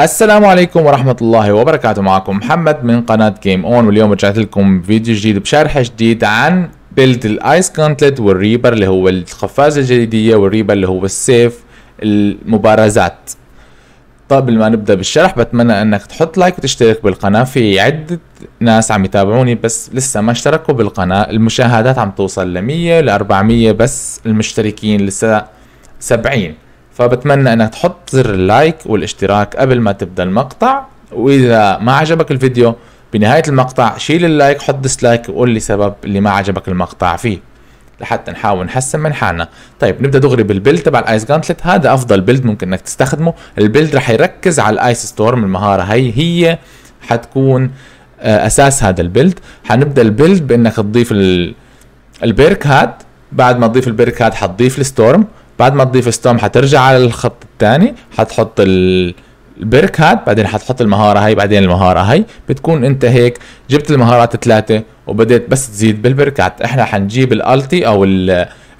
السلام عليكم ورحمة الله وبركاته معكم محمد من قناة جيم اون واليوم رجعت لكم فيديو جديد بشرح جديد عن بيلد الايس كونتلت والريبر اللي هو القفازة الجليدية والريبر اللي هو السيف المبارزات طيب، قبل ما نبدا بالشرح بتمنى انك تحط لايك وتشترك بالقناه في عده ناس عم يتابعوني بس لسه ما اشتركوا بالقناه المشاهدات عم توصل ل 100 ل 400 بس المشتركين لسه سبعين فبتمنى انك تحط زر اللايك والاشتراك قبل ما تبدا المقطع واذا ما عجبك الفيديو بنهايه المقطع شيل اللايك حط ديسلايك وقول لي سبب اللي ما عجبك المقطع فيه لحتى نحاول نحسن من حالنا طيب نبدا دغري بالبيلد تبع الايس جانتلت هذا افضل بيلد ممكن انك تستخدمه البيلد رح يركز على الايس ستورم المهاره هي هي حتكون آه، اساس هذا البيلد حنبدا البيلد بانك تضيف البيرك هاد بعد ما تضيف البيرك هاد حتضيف الستورم بعد ما تضيف ستوم حترجع على الخط الثاني حتحط البرك هاد بعدين حتحط المهارة هاي بعدين المهارة هاي بتكون انت هيك جبت المهارات الثلاثة وبدأت بس تزيد بالبركات احنا حنجيب الالتي او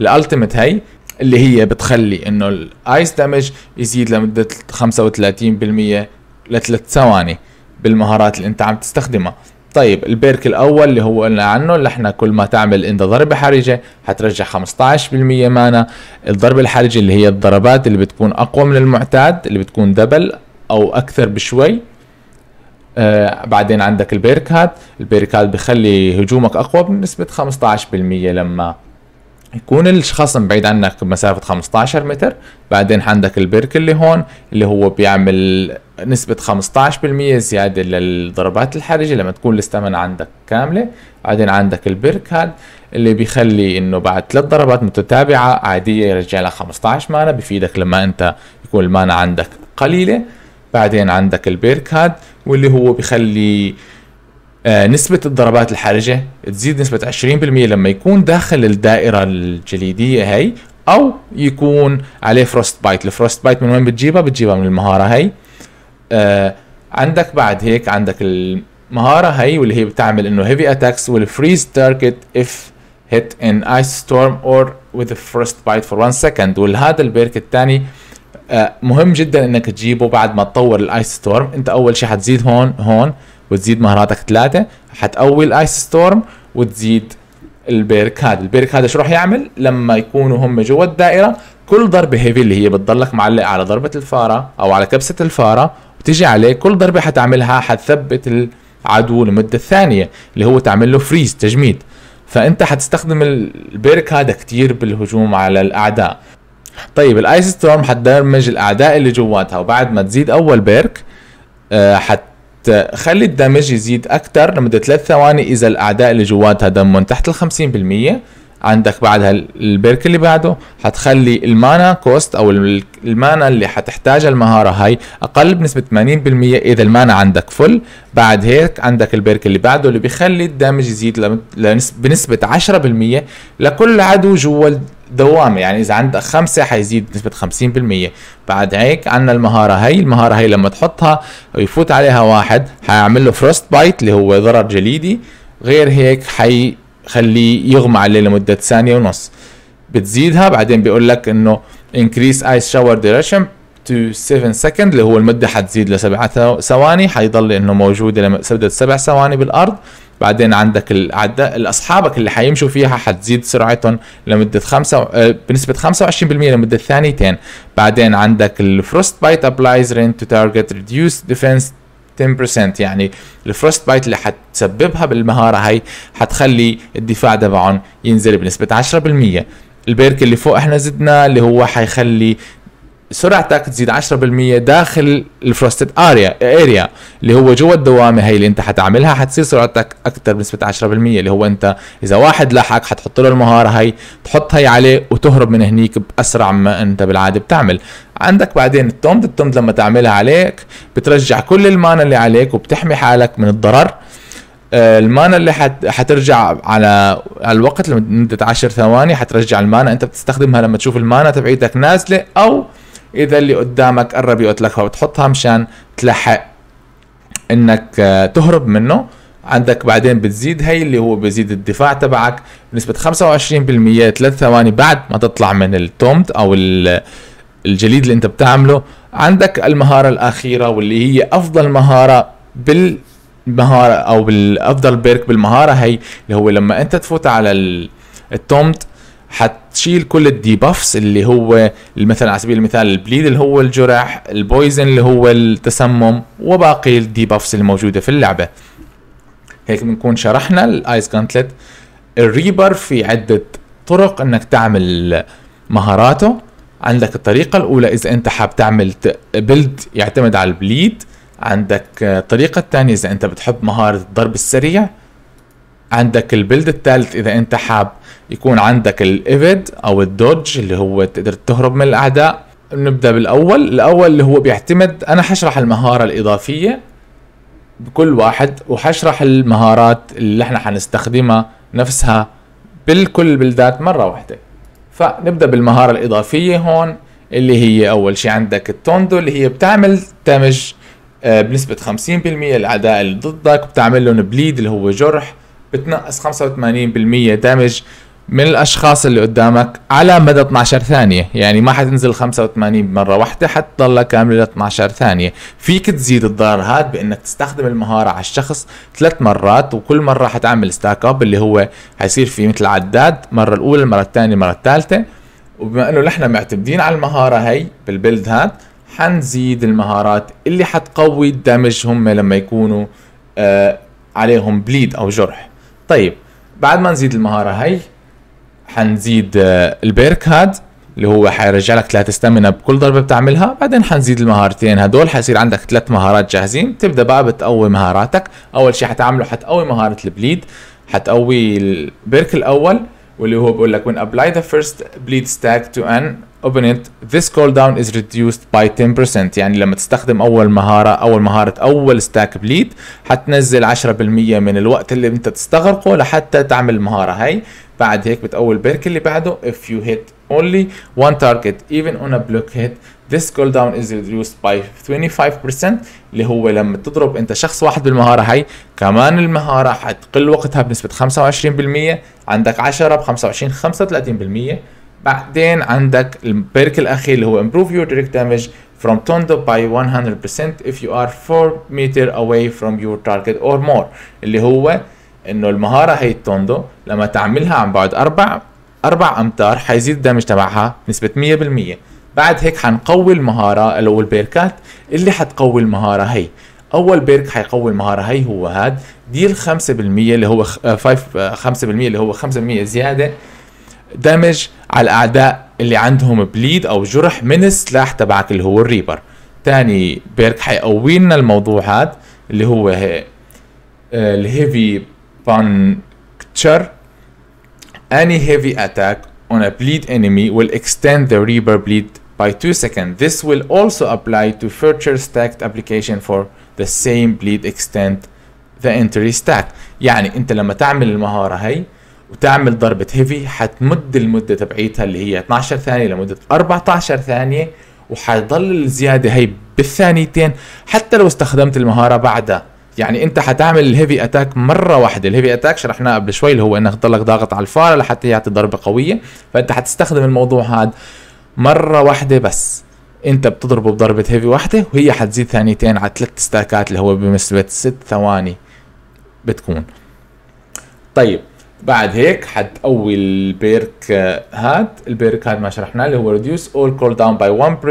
الالتيمت هاي اللي هي بتخلي انه الايس دامج يزيد لمدة 35% لثلاث ثواني بالمهارات اللي انت عم تستخدمها طيب البيرك الاول اللي هو قلنا عنه اللي احنا كل ما تعمل انت ضربه حرجه حترجع 15% مانا الضربه الحرجه اللي هي الضربات اللي بتكون اقوى من المعتاد اللي بتكون دبل او اكثر بشوي آه بعدين عندك البيركات البيركات بخلي هجومك اقوى بنسبه 15% لما يكون الشخص بعيد عنك بمسافة 15 متر بعدين عندك البرك اللي هون اللي هو بيعمل نسبة 15% زيادة للضربات الحرجة لما تكون الاستمنة عندك كاملة بعدين عندك البرك هاد اللي بيخلي انه بعد ثلاث ضربات متتابعة عادية يرجع لك 15 مانا بفيدك لما انت يكون المانا عندك قليلة بعدين عندك البرك هاد واللي هو بيخلي آه، نسبة الضربات الحرجة تزيد نسبة 20% لما يكون داخل الدائرة الجليدية هي أو يكون عليه فروست بايت الفروست بايت من وين بتجيبها بتجيبها من المهارة هي آه، عندك بعد هيك عندك المهارة هي واللي هي بتعمل انه هيفي اتاكس والفريز تاركت اف هيت ان ايس ستورم اور with فروست بايت فور 1 سكند وهذا البيرك الثاني مهم جدا انك تجيبه بعد ما تطور الايس ستورم انت اول شيء حتزيد هون هون وتزيد مهاراتك ثلاثه حتقوي الايس ستورم وتزيد البيرك هذا البيرك هذا شو راح يعمل لما يكونوا هم جوا الدائره كل ضربه هيفي اللي هي بتضلك معلقه على ضربه الفاره او على كبسه الفاره وتجي عليه كل ضربه حتعملها حتثبت العدو لمده ثانيه اللي هو تعمل له فريز تجميد فانت حتستخدم البيرك هذا كتير بالهجوم على الاعداء طيب الايس ستورم حتدمج الاعداء اللي جواتها وبعد ما تزيد اول بيرك آه، حت تخلي الدمج يزيد اكثر لمده ثلاث ثواني اذا الاعداء اللي جواتها دمهم تحت ال 50% عندك بعدها البرك اللي بعده حتخلي المانا كوست او المانا اللي حتحتاجها المهارة هاي اقل بنسبة 80% اذا المانا عندك فل بعد هيك عندك البرك اللي بعده اللي بيخلي الدمج يزيد بنسبة 10% لكل عدو جوا دوامة يعني إذا عندك خمسة حيزيد بنسبة 50% بعد هيك عندنا المهارة هي المهارة هي لما تحطها ويفوت عليها واحد حيعمل له فروست بايت اللي هو ضرر جليدي غير هيك حيخليه يغمى عليه لمدة ثانية ونص بتزيدها بعدين بيقول لك انه increase ice shower duration to 7 second اللي هو المدة حتزيد لسبعة ثواني حيضل انه موجودة لمدة سبع ثواني بالارض بعدين عندك الاعداء الاصحابك اللي حيمشوا فيها حتزيد سرعتهم لمده خمسة آه، بنسبه 25% لمده ثانيتين بعدين عندك الفروست بايت ابلايز رين تو تارجت ريديوس ديفنس 10% يعني الفروست بايت اللي حتسببها بالمهاره هي حتخلي الدفاع تبعهم ينزل بنسبه 10% البيرك اللي فوق احنا زدنا اللي هو حيخلي سرعتك تزيد 10% داخل الفروستد اريا اريا اللي هو جوا الدوامه هي اللي انت حتعملها حتصير سرعتك اكثر بنسبه 10% اللي هو انت اذا واحد لحق حتحط له المهاره هي تحط هي عليه وتهرب من هنيك باسرع ما انت بالعاده بتعمل عندك بعدين التومد التومد لما تعملها عليك بترجع كل المانا اللي عليك وبتحمي حالك من الضرر آه، المانا اللي حت... حترجع على على الوقت لمدة 10 ثواني حترجع المانا انت بتستخدمها لما تشوف المانا تبعيتك نازلة او اذا اللي قدامك قرب يقتلك فبتحطها مشان تلحق انك آه، تهرب منه عندك بعدين بتزيد هي اللي هو بزيد الدفاع تبعك بنسبة 25% 3 ثواني بعد ما تطلع من التومت او الجليد اللي انت بتعمله عندك المهارة الاخيرة واللي هي افضل مهارة بالمهارة او بالافضل بيرك بالمهارة هي اللي هو لما انت تفوت على التومت حت تشيل كل الديبافس اللي هو مثلا على سبيل المثال البليد اللي هو الجرح البويزن اللي هو التسمم وباقي الديبافس الموجودة في اللعبة هيك بنكون شرحنا الايس جانتلت الريبر في عدة طرق انك تعمل مهاراته عندك الطريقة الأولى إذا أنت حاب تعمل بيلد يعتمد على البليد عندك الطريقة الثانية إذا أنت بتحب مهارة الضرب السريع عندك البيلد الثالث اذا انت حاب يكون عندك الايفيد او الدوج اللي هو تقدر تهرب من الاعداء نبدا بالاول الاول اللي هو بيعتمد انا حشرح المهاره الاضافيه بكل واحد وحشرح المهارات اللي احنا حنستخدمها نفسها بالكل بلدات مره واحده فنبدا بالمهاره الاضافيه هون اللي هي اول شيء عندك التوندو اللي هي بتعمل دمج آه، بنسبه 50% للاعداء اللي ضدك بتعمل لهم بليد اللي هو جرح بتنقص 85% دامج من الاشخاص اللي قدامك على مدى 12 ثانيه يعني ما حتنزل 85 مره واحده حتضلها كامله 12 ثانيه فيك تزيد الضرر هاد بانك تستخدم المهاره على الشخص ثلاث مرات وكل مره حتعمل ستاك اب اللي هو حيصير فيه مثل عداد مره الاولى المره الثانيه المره الثالثه وبما انه نحن معتمدين على المهاره هي بالبيلد هاد حنزيد المهارات اللي حتقوي الدمج هم لما يكونوا آه عليهم بليد او جرح طيب بعد ما نزيد المهاره هي حنزيد آه، البيرك هاد اللي هو حيرجع لك ثلاث استمنة بكل ضربة بتعملها بعدين حنزيد المهارتين هدول حيصير عندك ثلاث مهارات جاهزين تبدأ بقى بتقوي مهاراتك أول شيء حتعمله حتقوي مهارة البليد حتقوي البيرك الأول واللي هو بقول لك when apply the first bleed stack to an opponent this cooldown is reduced by 10% يعني لما تستخدم اول مهارة اول مهارة اول ستاك بليد حتنزل 10% من الوقت اللي انت تستغرقه لحتى تعمل المهارة هاي بعد هيك بتأول بيرك اللي بعده if you hit only one target even on a block hit this cooldown is reduced by 25% اللي هو لما تضرب انت شخص واحد بالمهارة هاي كمان المهارة حتقل وقتها بنسبة 25% عندك 10 ب 25 35% بعدين عندك البرك الاخير اللي هو improve your direct damage from tondo by 100% if you are 4 meter away from your target or more اللي هو انه المهاره هي التوندو لما تعملها عن بعد 4 أربع امتار حيزيد الدمج تبعها بنسبه 100% بعد هيك حنقوي المهاره اللي هو البيركات اللي حتقوي المهاره هي اول بيرك حيقوي المهاره هي هو هاد ديل 5% اللي هو 5% آه، آه، اللي هو 5% زياده دمج على الاعداء اللي عندهم بليد او جرح من السلاح تبعك اللي هو الريبر تاني بيرك حيقوي لنا الموضوع هاد اللي هو هي الهيفي بانكتشر any heavy attack on a bleed enemy will extend the reaper bleed by 2 seconds. This will also apply to future stacked application for the same bleed extend the entry stack. يعني انت لما تعمل المهارة هي وتعمل ضربة هيفي حتمد المدة تبعيتها اللي هي 12 ثانية لمدة 14 ثانية وحيضل الزيادة هي بالثانيتين حتى لو استخدمت المهارة بعدها يعني انت حتعمل الهيفي اتاك مره واحده الهيفي اتاك شرحناه قبل شوي اللي هو انك تضلك ضاغط على الفاره لحتى يعطي ضربه قويه فانت حتستخدم الموضوع هذا مره واحده بس انت بتضربه بضربه هيفي واحده وهي حتزيد ثانيتين على ثلاث ستاكات اللي هو بنسبه ست ثواني بتكون طيب بعد هيك حتقوي البيرك آه، هاد البيرك هاد ما شرحناه اللي هو reduce all كول داون باي 1%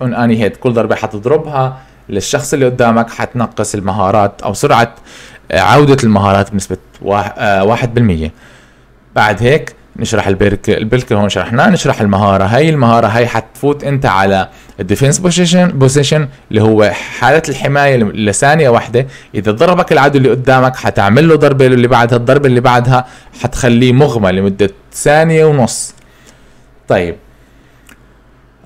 on any hit كل ضربة حتضربها للشخص اللي قدامك حتنقص المهارات او سرعة آه، عودة المهارات بنسبة آه، واحد بالمية بعد هيك نشرح البيرك البركة هون شرحناه نشرح المهارة هاي المهارة هاي حتفوت انت على الديفنس بوزيشن بوزيشن اللي هو حالة الحماية لثانية واحدة اذا ضربك العدو اللي قدامك حتعمل له ضربة اللي بعدها الضربة اللي بعدها حتخليه مغمى لمدة ثانية ونص طيب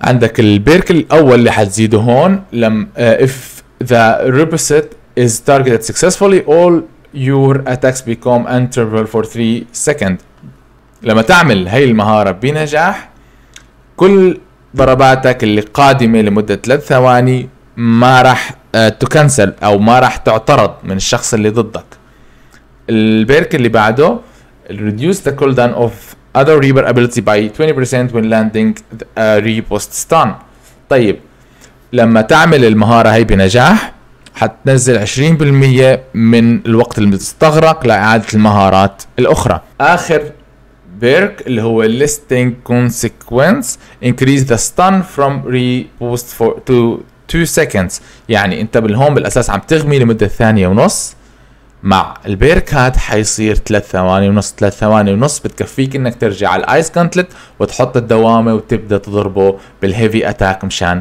عندك البيرك الاول اللي حتزيده هون لم آه، if the reposit is targeted successfully all your attacks become interval for 3 seconds لما تعمل هاي المهارة بنجاح كل ضرباتك اللي قادمة لمدة ثلاث ثواني ما راح آه، تكنسل او ما راح تعترض من الشخص اللي ضدك البيرك اللي بعده reduce the cooldown of other reaper ability by 20% when landing a آه، repost stun طيب لما تعمل المهارة هاي بنجاح حتنزل 20% من الوقت المستغرق لإعادة المهارات الأخرى آخر بيرك اللي هو listing consequence increase the stun from repost for to 2 seconds يعني انت بالهون بالاساس عم تغمي لمده ثانيه ونص مع البيرك هاد حيصير 3 ثواني ونص 3 ثواني ونص بتكفيك انك ترجع على الايس كانتلت وتحط الدوامه وتبدا تضربه بالهيفي اتاك مشان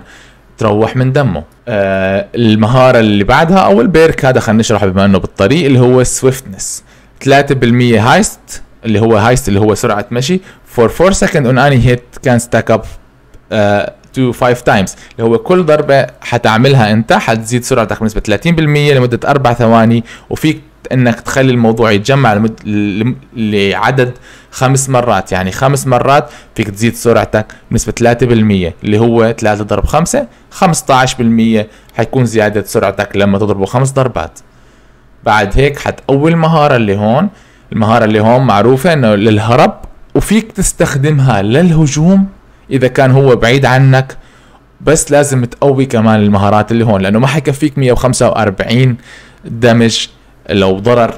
تروح من دمه آه المهاره اللي بعدها او البيرك هذا خلينا نشرحه بما انه بالطريق اللي هو swiftness 3% هايست اللي هو هايست اللي هو سرعه مشي فور 4 سكند اون اني هيت كان ستاك اب تو to 5 times اللي هو كل ضربه حتعملها انت حتزيد سرعتك بنسبه 30% لمده 4 ثواني وفيك انك تخلي الموضوع يتجمع لمد... لعدد خمس مرات يعني خمس مرات فيك تزيد سرعتك بنسبة 3% اللي هو 3 ضرب 5 15% حيكون زيادة سرعتك لما تضربه خمس ضربات بعد هيك حتقوي المهارة اللي هون المهارة اللي هون معروفة انه للهرب وفيك تستخدمها للهجوم اذا كان هو بعيد عنك بس لازم تقوي كمان المهارات اللي هون لانه ما حيكفيك 145 دمج لو ضرر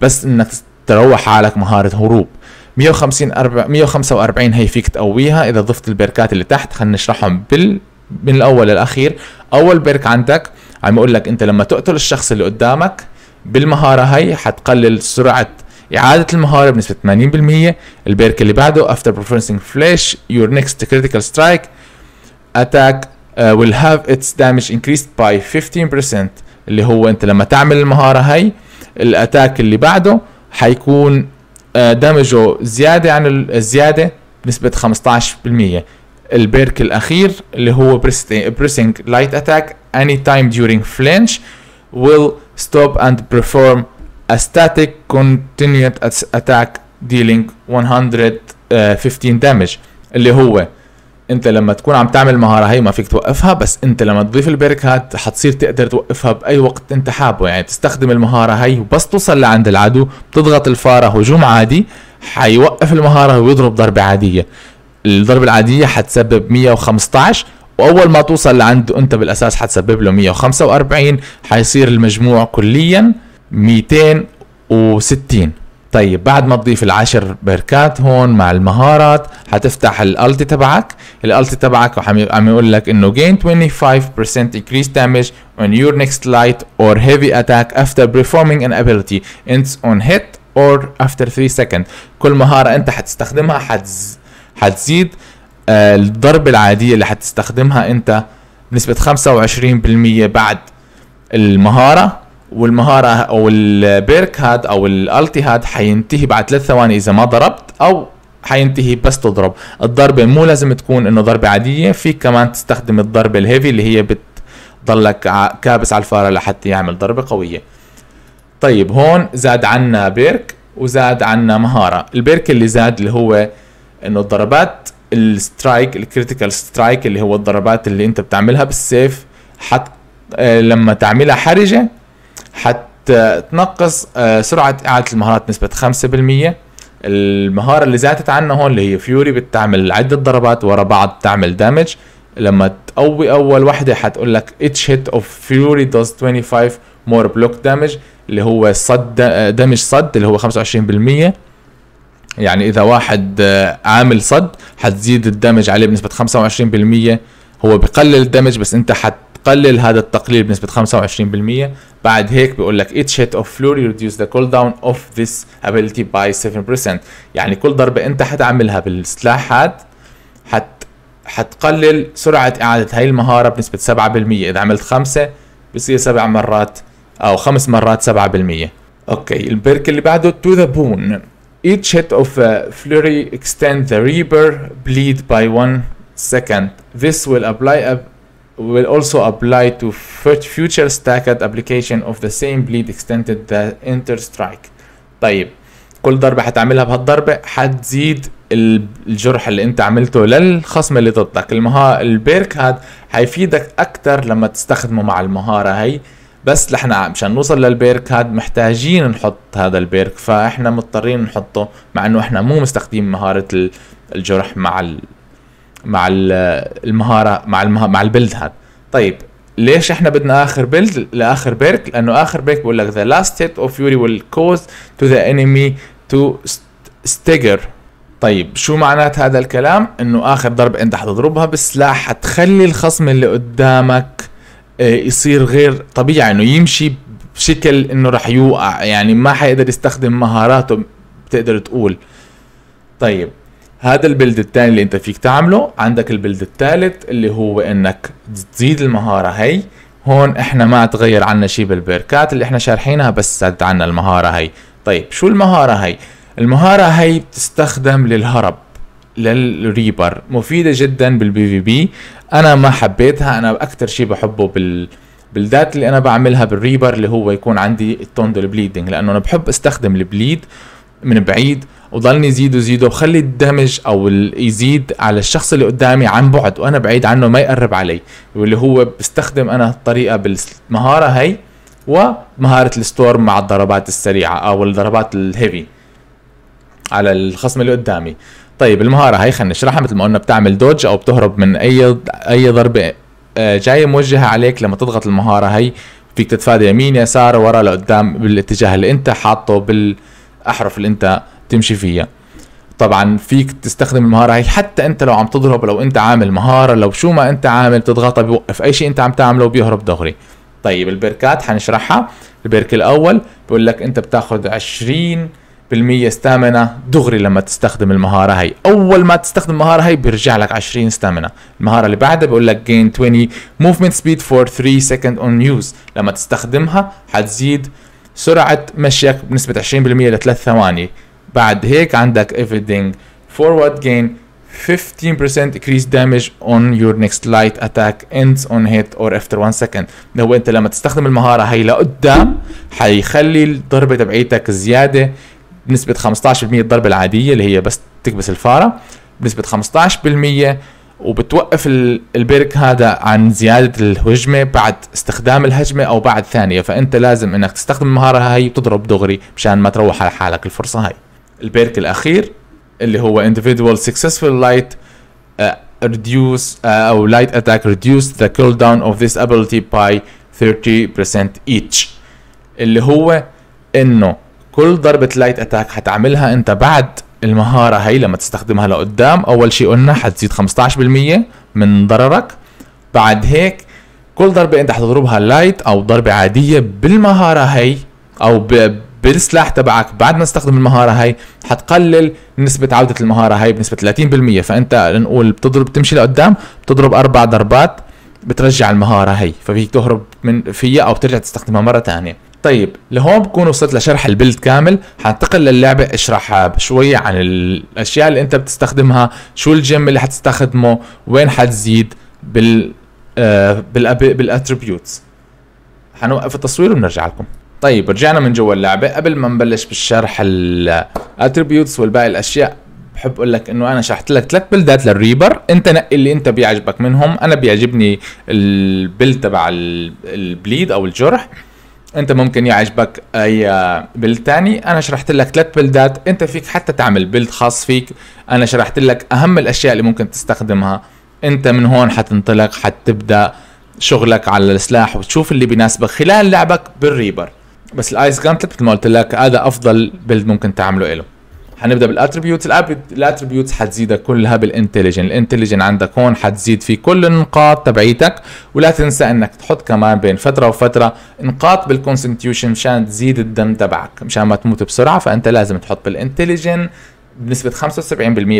بس انك تروح حالك مهارة هروب 150 أربع 145 هي فيك تقويها اذا ضفت البركات اللي تحت خلينا نشرحهم بال من الاول للاخير اول بيرك عندك عم يقول لك انت لما تقتل الشخص اللي قدامك بالمهارة هي حتقلل سرعة إعادة المهارة بنسبة 80% البيرك اللي بعده after performing flash your next critical strike attack uh, will have its damage increased by 15% اللي هو أنت لما تعمل المهارة هاي الأتاك اللي بعده هيكون دمجه زيادة عن الزيادة بنسبة 15% البيرك الأخير اللي هو pressing light attack anytime during flinch will stop and perform a static continued attack dealing 115 damage اللي هو انت لما تكون عم تعمل مهاره هي ما فيك توقفها بس انت لما تضيف البيرك هات حتصير تقدر توقفها باي وقت انت حابه يعني تستخدم المهاره هي وبس توصل لعند العدو بتضغط الفاره هجوم عادي حيوقف المهاره ويضرب ضربه عاديه الضربه العاديه حتسبب 115 واول ما توصل لعنده انت بالاساس حتسبب له 145 حيصير المجموع كليا 260 طيب بعد ما تضيف العشر بركات هون مع المهارات حتفتح الالت تبعك الالت تبعك عم يقول لك انه gain 25% increase damage on your next light or heavy attack after performing an ability ends on hit or after 3 seconds كل مهارة انت حتستخدمها حتز... حتزيد آه، الضربة العادية اللي حتستخدمها انت بنسبة 25% بعد المهارة والمهاره او البيرك هاد او الالتي هاد حينتهي بعد ثلاث ثواني اذا ما ضربت او حينتهي بس تضرب الضربه مو لازم تكون انه ضربه عاديه في كمان تستخدم الضربه الهيفي اللي هي بتضلك كابس على الفاره لحتى يعمل ضربه قويه طيب هون زاد عنا بيرك وزاد عنا مهاره البيرك اللي زاد اللي هو انه الضربات السترايك الكريتيكال سترايك اللي هو الضربات اللي انت بتعملها بالسيف حت آه، لما تعملها حرجه حتى تنقص آه، سرعة إعادة المهارات بنسبة 5% المهارة اللي زادت عنا هون اللي هي فيوري بتعمل عدة ضربات ورا بعض بتعمل دامج لما تقوي أول وحدة حتقول لك اتش هيت اوف فيوري does 25 مور بلوك دامج اللي هو صد دامج آه، صد اللي هو 25% يعني اذا واحد آه، عامل صد حتزيد الدمج عليه بنسبه 25% هو بقلل الدمج بس انت حت تقلل هذا التقليل بنسبة 25% بعد هيك بيقول لك each hit of flurry reduce the cooldown of this ability by 7% يعني كل ضربة انت حتعملها بالسلاح هاد حت حتقلل سرعة إعادة هاي المهارة بنسبة 7% إذا عملت خمسة بصير سبع مرات أو خمس مرات 7% أوكي البرك اللي بعده to the boon Each hit of a uh, flurry extend the reaper bleed by 1 second. This will apply a will also apply to future stacked application of the same bleed extended the enter strike طيب كل ضربة هتعملها بهالضربة هتزيد الجرح اللي انت عملته للخصم اللي ضدك المها البيرك هاد هيفيدك اكتر لما تستخدمه مع المهارة هي بس لحنا مشان نوصل للبيرك هاد محتاجين نحط هذا البيرك فاحنا مضطرين نحطه مع انه احنا مو مستخدمين مهارة الجرح مع مع المهاره مع المهارة مع البيلد هذا طيب ليش احنا بدنا اخر بيلد لاخر بيرك لانه اخر بيرك بقول لك ذا لاست هيت اوف يوري ويل كوز تو ذا انمي تو ستيجر طيب شو معنات هذا الكلام انه اخر ضرب انت حتضربها بالسلاح حتخلي الخصم اللي قدامك آه، يصير غير طبيعي انه يمشي بشكل انه رح يوقع يعني ما حيقدر يستخدم مهاراته بتقدر تقول طيب هذا البلد الثاني اللي انت فيك تعمله عندك البلد الثالث اللي هو انك تزيد المهارة هي هون احنا ما تغير عنا شيء بالبيركات اللي احنا شارحينها بس زاد عنا المهارة هي طيب شو المهارة هي المهارة هي بتستخدم للهرب للريبر مفيدة جدا بالبي في بي انا ما حبيتها انا اكتر شيء بحبه بال بالذات اللي انا بعملها بالريبر اللي هو يكون عندي التوندل بليدنج لانه انا بحب استخدم البليد من بعيد وضلني زيد وزيد وبخلي الدمج او يزيد على الشخص اللي قدامي عن بعد وانا بعيد عنه ما يقرب علي واللي هو بستخدم انا الطريقه بالمهاره هي ومهاره الستور مع الضربات السريعه او الضربات الهيفي على الخصم اللي قدامي طيب المهاره هي خلينا نشرحها مثل ما قلنا بتعمل دوج او بتهرب من اي اي ضربه آه، جايه موجهه عليك لما تضغط المهاره هي فيك تتفادى يمين يسار ورا لقدام بالاتجاه اللي انت حاطه بالاحرف اللي انت تمشي فيها طبعا فيك تستخدم المهارة هي حتى انت لو عم تضرب لو انت عامل مهارة لو شو ما انت عامل تضغطها بيوقف اي شيء انت عم تعمله بيهرب دغري طيب البركات حنشرحها البرك الاول بقول لك انت بتاخذ 20 بالمية ستامنا دغري لما تستخدم المهارة هي أول ما تستخدم المهارة هي بيرجع لك 20 ستامنا المهارة اللي بعدها بقول لك gain 20 movement speed for 3 second on use لما تستخدمها حتزيد سرعة مشيك بنسبة 20% لثلاث ثواني بعد هيك عندك everything فورورد جين 15% increased damage on your next light attack ends on hit or after 1 second لو انت لما تستخدم المهارة هي لقدام حيخلي الضربة تبعيتك زيادة بنسبة 15% الضربة العادية اللي هي بس تكبس الفارة بنسبة 15% وبتوقف البرك هذا عن زيادة الهجمة بعد استخدام الهجمة أو بعد ثانية فأنت لازم أنك تستخدم المهارة هاي وتضرب دغري مشان ما تروح على حالك الفرصة هاي البيرك الاخير اللي هو individual successful light uh, reduce uh, او light attack reduce the cooldown of this ability by 30% each اللي هو انه كل ضربة لايت اتاك هتعملها انت بعد المهارة هي لما تستخدمها لقدام اول شيء قلنا هتزيد 15% من ضررك بعد هيك كل ضربة انت هتضربها لايت او ضربة عادية بالمهارة هي او بالسلاح تبعك بعد ما تستخدم المهارة هاي حتقلل نسبة عودة المهارة هاي بنسبة 30% فأنت لنقول بتضرب بتمشي لقدام بتضرب أربع ضربات بترجع المهارة هي ففيك تهرب من فيها أو بترجع تستخدمها مرة تانية طيب لهون بكون وصلت لشرح البيلد كامل حنتقل للعبة اشرح شوية عن الأشياء اللي أنت بتستخدمها شو الجيم اللي حتستخدمه وين حتزيد بال آه بالأتريبيوتس حنوقف التصوير ونرجع لكم طيب رجعنا من جوا اللعبه قبل ما نبلش بالشرح الاتريبيوتس والباقي الاشياء بحب اقول لك انه انا شرحت لك ثلاث بلدات للريبر انت نقي اللي انت بيعجبك منهم انا بيعجبني البلد تبع البليد او الجرح انت ممكن يعجبك اي بلد تاني انا شرحت لك ثلاث بلدات انت فيك حتى تعمل بلد خاص فيك انا شرحت لك اهم الاشياء اللي ممكن تستخدمها انت من هون حتنطلق حتبدا شغلك على السلاح وتشوف اللي بيناسبك خلال لعبك بالريبر بس الايس جانتلت مثل ما قلت لك هذا افضل بيلد ممكن تعمله له حنبدا بالاتريبيوتس الاتريبيوتس حتزيدك كلها بالانتليجن الانتليجن عندك هون حتزيد في كل النقاط تبعيتك ولا تنسى انك تحط كمان بين فتره وفتره نقاط بالكونستيوشن مشان تزيد الدم تبعك مشان ما تموت بسرعه فانت لازم تحط بالانتليجن بنسبه 75%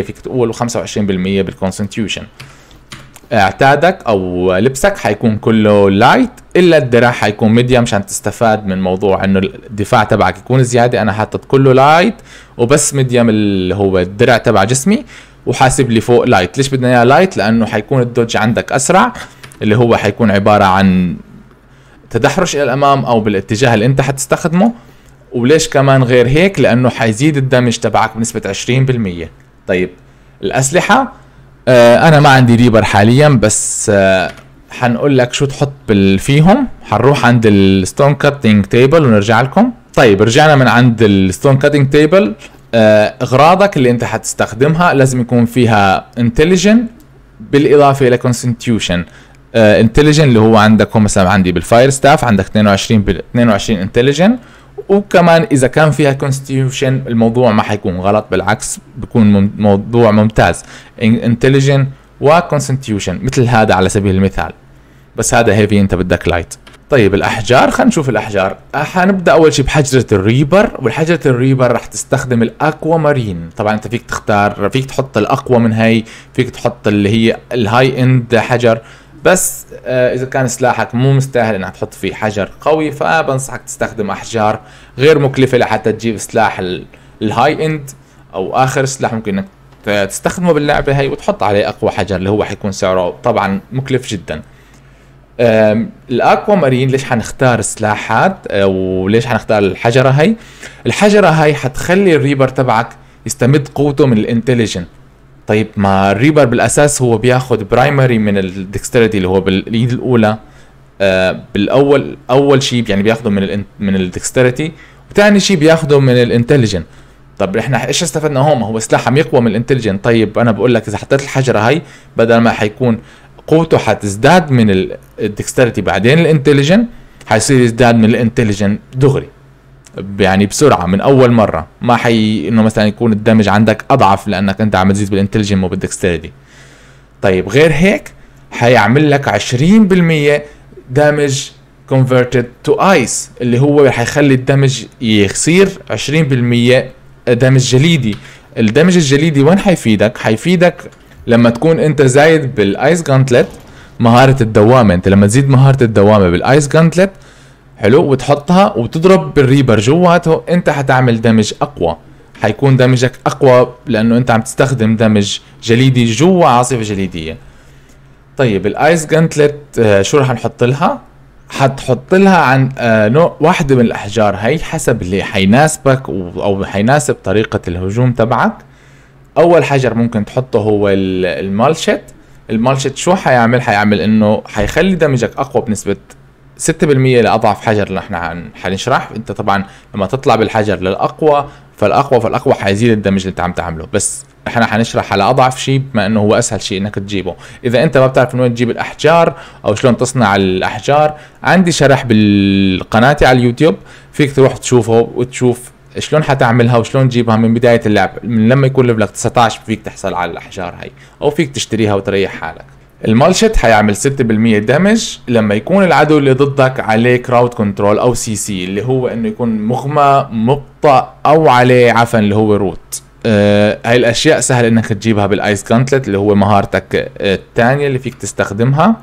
فيك تقول و25% بالكونستيوشن اعتادك او لبسك حيكون كله لايت الا الدراع حيكون ميديم مشان تستفاد من موضوع انه الدفاع تبعك يكون زياده انا حاطط كله لايت وبس ميديم اللي هو الدرع تبع جسمي وحاسب لي فوق لايت ليش بدنا اياه لايت لانه حيكون الدوج عندك اسرع اللي هو حيكون عباره عن تدحرج الى الامام او بالاتجاه اللي انت حتستخدمه وليش كمان غير هيك لانه حيزيد الدمج تبعك بنسبه 20% طيب الاسلحه آه، انا ما عندي ريبر حاليا بس آه، حنقول لك شو تحط فيهم حنروح عند الستون كاتنج تيبل ونرجع لكم طيب رجعنا من عند الستون كاتنج تيبل آه، اغراضك اللي انت حتستخدمها لازم يكون فيها انتليجن بالاضافه الى كونستيوشن انتليجن اللي هو عندك مثلا عندي بالفاير ستاف عندك 22 بال 22 انتليجن وكمان اذا كان فيها كونستيوشن الموضوع ما حيكون غلط بالعكس بيكون موضوع ممتاز انتليجنت وكونستيوشن مثل هذا على سبيل المثال بس هذا هيفي انت بدك لايت طيب الاحجار خلينا نشوف الاحجار حنبدا اول شيء بحجره الريبر والحجره الريبر راح تستخدم الاكوا مارين طبعا انت فيك تختار فيك تحط الاقوى من هي فيك تحط اللي هي الهاي اند حجر بس آه، اذا كان سلاحك مو مستاهل انك تحط فيه حجر قوي فبنصحك تستخدم احجار غير مكلفه لحتى تجيب سلاح الهاي اند او اخر سلاح ممكن انك تستخدمه باللعبه هي وتحط عليه اقوى حجر اللي هو حيكون سعره طبعا مكلف جدا الاكوا مارين ليش حنختار السلاح هاد آه، وليش حنختار الحجره هي الحجره هي حتخلي الريبر تبعك يستمد قوته من الانتليجنت طيب ما الريبر بالاساس هو بياخد برايمري من الدكستريتي اللي هو باليد الاولى آه بالاول اول شيء يعني بياخده من من الدكستريتي وثاني شيء بياخده من الانتليجنت طب احنا ايش استفدنا هون هو سلاح عم يقوى من الانتليجنت طيب انا بقول لك اذا حطيت الحجره هاي بدل ما حيكون قوته حتزداد من الدكستريتي بعدين الانتليجنت حيصير يزداد من الانتليجنت دغري يعني بسرعه من اول مره ما حي انه مثلا يكون الدمج عندك اضعف لانك انت عم تزيد بالانتليجن وبالدكستيريتي طيب غير هيك حيعمل لك 20% دامج converted to ice اللي هو حيخلي الدمج يصير 20% دمج جليدي الدمج الجليدي وين حيفيدك حيفيدك لما تكون انت زايد بالايس جانتلت مهارة الدوامة انت لما تزيد مهارة الدوامة بالايس جانتلت حلو وتحطها وتضرب بالريبر جواته انت حتعمل دمج اقوى حيكون دمجك اقوى لانه انت عم تستخدم دمج جليدي جوا عاصفه جليديه طيب الايس آه، جانتلت شو رح نحط لها حتحط لها عن آه، نوع واحدة من الأحجار هي حسب اللي حيناسبك أو حيناسب طريقة الهجوم تبعك أول حجر ممكن تحطه هو المالشت المالشت شو حيعمل حيعمل إنه حيخلي دمجك أقوى بنسبة 6% لاضعف حجر نحن حنشرح انت طبعا لما تطلع بالحجر للاقوى فالاقوى فالاقوى حيزيد الدمج اللي انت عم تعمله بس احنا حنشرح على اضعف شيء بما انه هو اسهل شيء انك تجيبه اذا انت ما بتعرف من وين تجيب الاحجار او شلون تصنع الاحجار عندي شرح بالقناتي على اليوتيوب فيك تروح تشوفه وتشوف شلون حتعملها وشلون تجيبها من بدايه اللعب من لما يكون ليفلك 19 فيك تحصل على الاحجار هاي او فيك تشتريها وتريح حالك المالشت حيعمل 6% دامج لما يكون العدو اللي ضدك عليه كراود كنترول او سي سي اللي هو انه يكون مغمى مبطأ او عليه عفن اللي هو روت آه هاي الاشياء سهل انك تجيبها بالايس جانتلت اللي هو مهارتك آه، الثانيه اللي فيك تستخدمها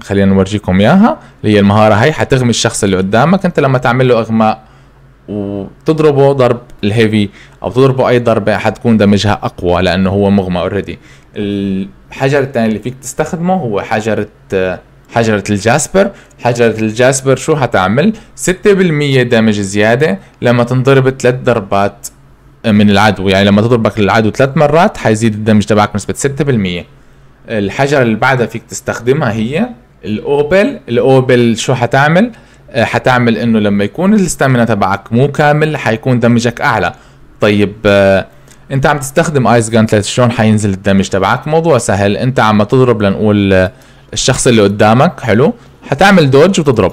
خلينا نورجيكم اياها اللي هي المهاره هاي حتغمي الشخص اللي قدامك انت لما تعمل له اغماء وتضربه ضرب الهيفي او تضربه اي ضربه حتكون دمجها اقوى لانه هو مغمى اوريدي الحجر الثاني اللي فيك تستخدمه هو حجره حجرة الجاسبر حجرة الجاسبر شو حتعمل 6% دامج زيادة لما تنضرب ثلاث ضربات من العدو يعني لما تضربك العدو ثلاث مرات حيزيد الدمج تبعك بنسبة 6% الحجرة اللي بعدها فيك تستخدمها هي الاوبل الاوبل شو حتعمل آه، حتعمل انه لما يكون الستامنا تبعك مو كامل حيكون دمجك اعلى طيب آه، انت عم تستخدم ايس جان شلون حينزل الدمج تبعك موضوع سهل انت عم تضرب لنقول آه، الشخص اللي قدامك حلو حتعمل دوج وتضرب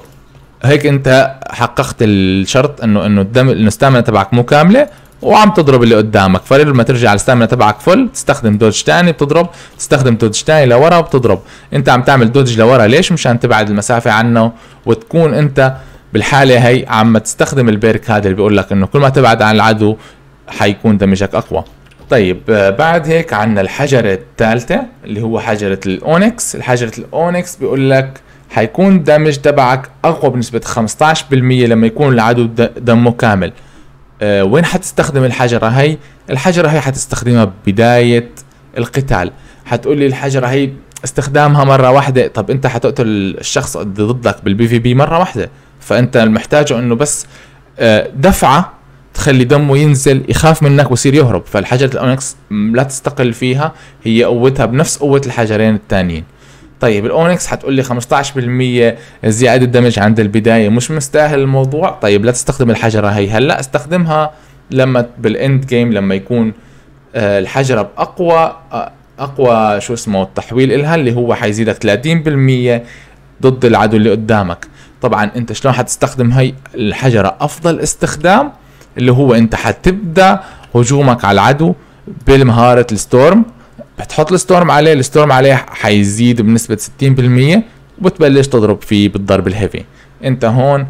هيك انت حققت الشرط انه انه الدم انه الستامنا تبعك مو كامله وعم تضرب اللي قدامك ما ترجع الستامنا تبعك فل تستخدم دوج تاني بتضرب تستخدم دوج تاني لورا بتضرب انت عم تعمل دوج لورا ليش مشان تبعد المسافه عنه وتكون انت بالحاله هي عم تستخدم البيرك هذا اللي بيقول لك انه كل ما تبعد عن العدو حيكون دمجك اقوى طيب آه، بعد هيك عندنا الحجرة الثالثة اللي هو حجرة الأونكس الحجرة الأونكس بيقول لك حيكون الدمج تبعك أقوى بنسبة 15% لما يكون العدو دمه كامل أه وين حتستخدم الحجرة هي الحجرة هي حتستخدمها بداية القتال حتقول لي الحجرة هي استخدامها مرة واحدة طب انت حتقتل الشخص ضدك بالبي في بي مرة واحدة فانت محتاجه انه بس آه، دفعة تخلي دمه ينزل يخاف منك ويصير يهرب فالحجرة الاونكس لا تستقل فيها هي قوتها بنفس قوة الحجرين التانيين طيب الاونكس حتقول لي 15% زياده دمج عند البدايه مش مستاهل الموضوع طيب لا تستخدم الحجره هي هلا هل استخدمها لما بالاند جيم لما يكون آه، الحجره باقوى آه، اقوى شو اسمه التحويل الها اللي هو حيزيدك 30% ضد العدو اللي قدامك طبعا انت شلون حتستخدم هي الحجره افضل استخدام اللي هو انت حتبدا هجومك على العدو بمهاره الستورم بتحط الستورم عليه الستورم عليه حيزيد بنسبة 60% وبتبلش تضرب فيه بالضرب الهيفي انت هون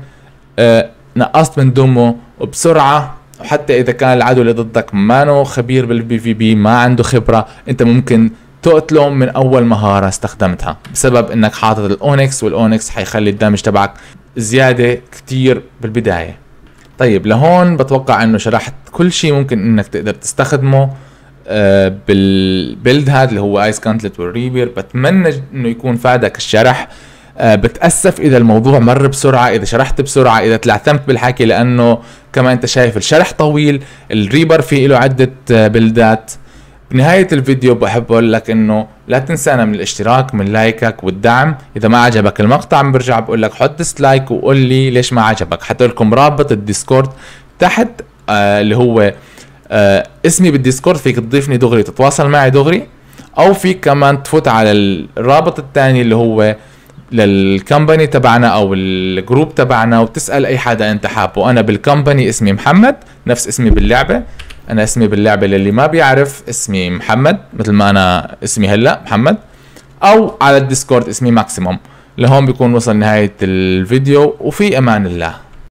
آه نقصت من دمه وبسرعة وحتى اذا كان العدو اللي ضدك مانو خبير بالبي في بي ما عنده خبرة انت ممكن تقتله من اول مهارة استخدمتها بسبب انك حاطط الاونكس والاونكس حيخلي الدمج تبعك زيادة كتير بالبداية طيب لهون بتوقع انه شرحت كل شيء ممكن انك تقدر تستخدمه آه، بالبيلد هذا اللي هو ايس كانتلت والريبير بتمنى انه يكون فادك الشرح آه، بتأسف إذا الموضوع مر بسرعة إذا شرحت بسرعة إذا تلعثمت بالحكي لأنه كما أنت شايف الشرح طويل الريبر فيه له عدة آه، بلدات بنهاية الفيديو بحب أقول لك إنه لا تنسانا من الاشتراك من لايكك والدعم إذا ما عجبك المقطع برجع بقول لك حط ديسلايك وقول لي ليش ما عجبك حط لكم رابط الديسكورد تحت آه اللي هو آه اسمي بالديسكورد فيك تضيفني دغري تتواصل معي دغري او فيك كمان تفوت على الرابط الثاني اللي هو للكمباني تبعنا او الجروب تبعنا وتسال اي حدا انت حابه انا بالكمباني اسمي محمد نفس اسمي باللعبه انا اسمي باللعبه للي ما بيعرف اسمي محمد مثل ما انا اسمي هلا محمد او على الديسكورد اسمي ماكسيموم لهون بيكون وصل نهايه الفيديو وفي امان الله